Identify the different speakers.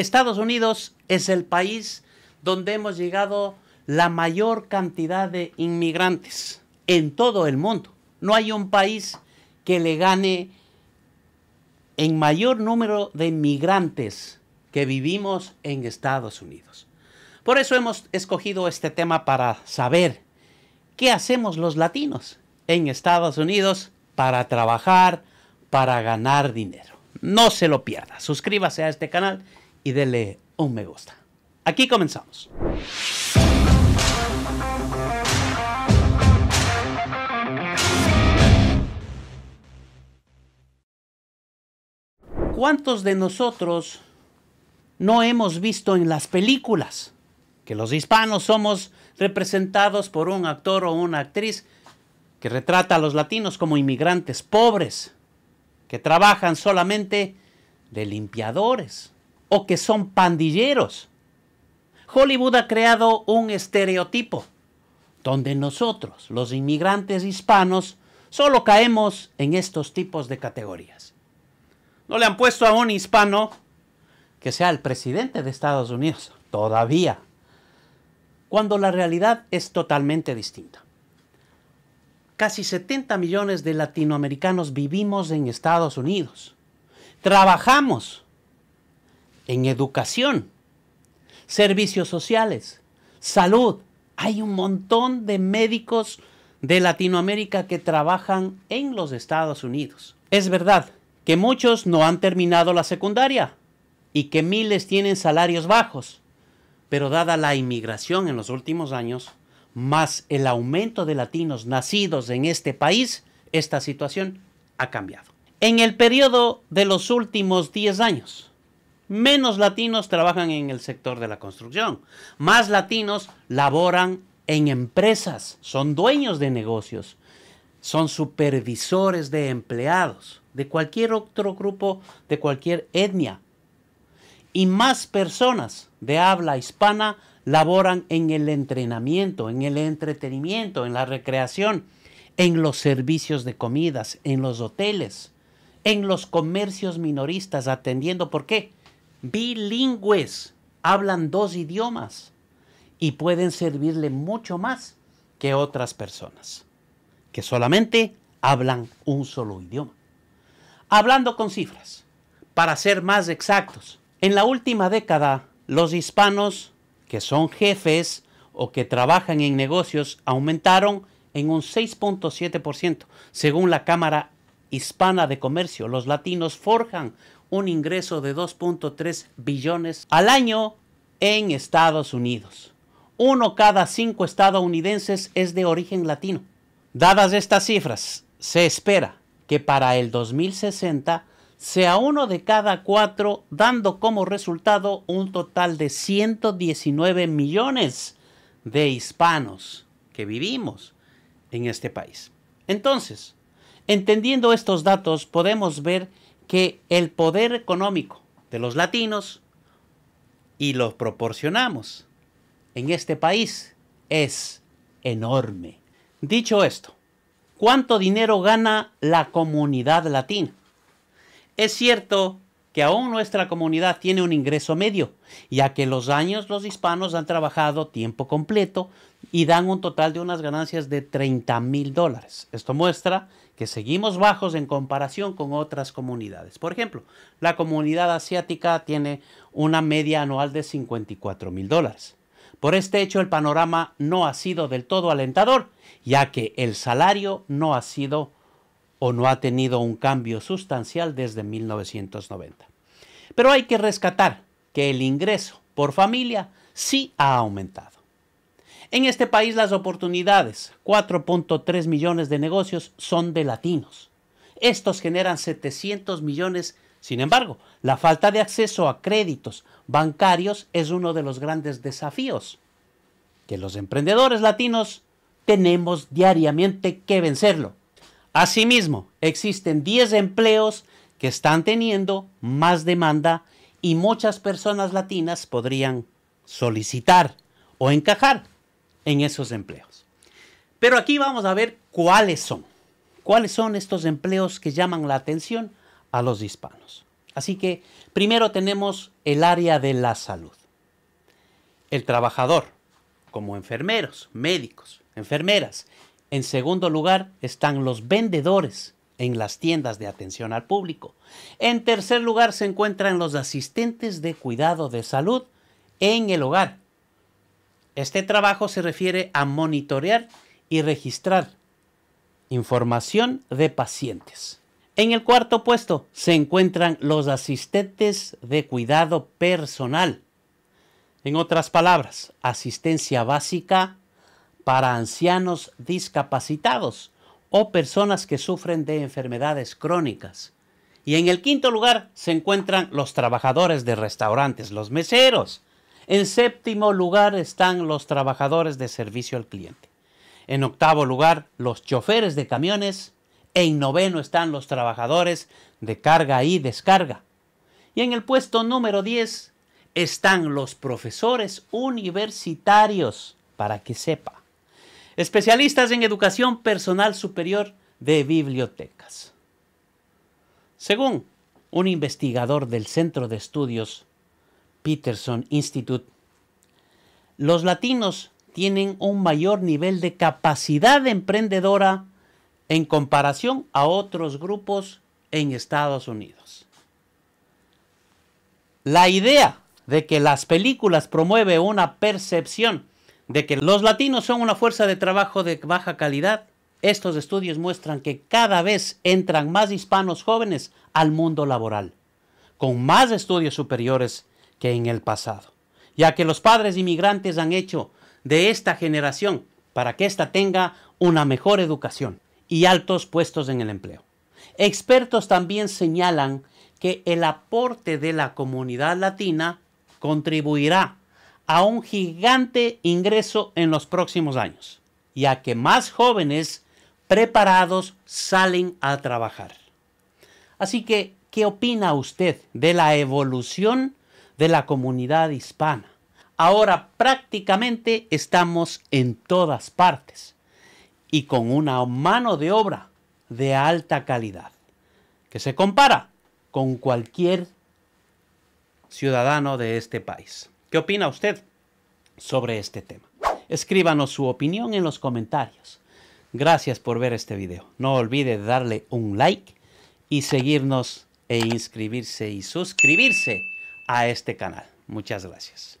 Speaker 1: Estados Unidos es el país donde hemos llegado la mayor cantidad de inmigrantes en todo el mundo. No hay un país que le gane en mayor número de inmigrantes que vivimos en Estados Unidos. Por eso hemos escogido este tema para saber qué hacemos los latinos en Estados Unidos para trabajar, para ganar dinero. No se lo pierda. Suscríbase a este canal y dele un me gusta. Aquí comenzamos. ¿Cuántos de nosotros no hemos visto en las películas que los hispanos somos representados por un actor o una actriz que retrata a los latinos como inmigrantes pobres, que trabajan solamente de limpiadores, o que son pandilleros. Hollywood ha creado un estereotipo donde nosotros, los inmigrantes hispanos, solo caemos en estos tipos de categorías. No le han puesto a un hispano que sea el presidente de Estados Unidos, todavía, cuando la realidad es totalmente distinta. Casi 70 millones de latinoamericanos vivimos en Estados Unidos, trabajamos, en educación, servicios sociales, salud. Hay un montón de médicos de Latinoamérica que trabajan en los Estados Unidos. Es verdad que muchos no han terminado la secundaria y que miles tienen salarios bajos, pero dada la inmigración en los últimos años, más el aumento de latinos nacidos en este país, esta situación ha cambiado. En el periodo de los últimos 10 años, menos latinos trabajan en el sector de la construcción. Más latinos laboran en empresas, son dueños de negocios, son supervisores de empleados, de cualquier otro grupo, de cualquier etnia. Y más personas de habla hispana laboran en el entrenamiento, en el entretenimiento, en la recreación, en los servicios de comidas, en los hoteles, en los comercios minoristas, atendiendo. ¿Por qué? bilingües, hablan dos idiomas y pueden servirle mucho más que otras personas que solamente hablan un solo idioma. Hablando con cifras, para ser más exactos, en la última década los hispanos que son jefes o que trabajan en negocios aumentaron en un 6.7%, según la Cámara Hispana de Comercio. Los latinos forjan un ingreso de 2.3 billones al año en Estados Unidos. Uno cada cinco estadounidenses es de origen latino. Dadas estas cifras, se espera que para el 2060 sea uno de cada cuatro, dando como resultado un total de 119 millones de hispanos que vivimos en este país. Entonces, entendiendo estos datos, podemos ver que el poder económico de los latinos y lo proporcionamos en este país es enorme. Dicho esto, ¿cuánto dinero gana la comunidad latina? Es cierto que aún nuestra comunidad tiene un ingreso medio, ya que los años los hispanos han trabajado tiempo completo y dan un total de unas ganancias de 30 mil dólares. Esto muestra que seguimos bajos en comparación con otras comunidades. Por ejemplo, la comunidad asiática tiene una media anual de 54 mil dólares. Por este hecho, el panorama no ha sido del todo alentador, ya que el salario no ha sido o no ha tenido un cambio sustancial desde 1990. Pero hay que rescatar que el ingreso por familia sí ha aumentado. En este país las oportunidades, 4.3 millones de negocios, son de latinos. Estos generan 700 millones. Sin embargo, la falta de acceso a créditos bancarios es uno de los grandes desafíos que los emprendedores latinos tenemos diariamente que vencerlo Asimismo, existen 10 empleos que están teniendo más demanda y muchas personas latinas podrían solicitar o encajar en esos empleos. Pero aquí vamos a ver cuáles son. ¿Cuáles son estos empleos que llaman la atención a los hispanos? Así que primero tenemos el área de la salud. El trabajador, como enfermeros, médicos, enfermeras, en segundo lugar están los vendedores en las tiendas de atención al público. En tercer lugar se encuentran los asistentes de cuidado de salud en el hogar. Este trabajo se refiere a monitorear y registrar información de pacientes. En el cuarto puesto se encuentran los asistentes de cuidado personal. En otras palabras, asistencia básica para ancianos discapacitados o personas que sufren de enfermedades crónicas. Y en el quinto lugar se encuentran los trabajadores de restaurantes, los meseros. En séptimo lugar están los trabajadores de servicio al cliente. En octavo lugar, los choferes de camiones. E en noveno están los trabajadores de carga y descarga. Y en el puesto número 10 están los profesores universitarios, para que sepa especialistas en educación personal superior de bibliotecas. Según un investigador del Centro de Estudios Peterson Institute, los latinos tienen un mayor nivel de capacidad emprendedora en comparación a otros grupos en Estados Unidos. La idea de que las películas promueve una percepción de que los latinos son una fuerza de trabajo de baja calidad, estos estudios muestran que cada vez entran más hispanos jóvenes al mundo laboral, con más estudios superiores que en el pasado, ya que los padres inmigrantes han hecho de esta generación para que ésta tenga una mejor educación y altos puestos en el empleo. Expertos también señalan que el aporte de la comunidad latina contribuirá a un gigante ingreso en los próximos años, ya que más jóvenes preparados salen a trabajar. Así que, ¿qué opina usted de la evolución de la comunidad hispana? Ahora prácticamente estamos en todas partes y con una mano de obra de alta calidad, que se compara con cualquier ciudadano de este país. ¿Qué opina usted sobre este tema? Escríbanos su opinión en los comentarios. Gracias por ver este video. No olvide darle un like y seguirnos e inscribirse y suscribirse a este canal. Muchas gracias.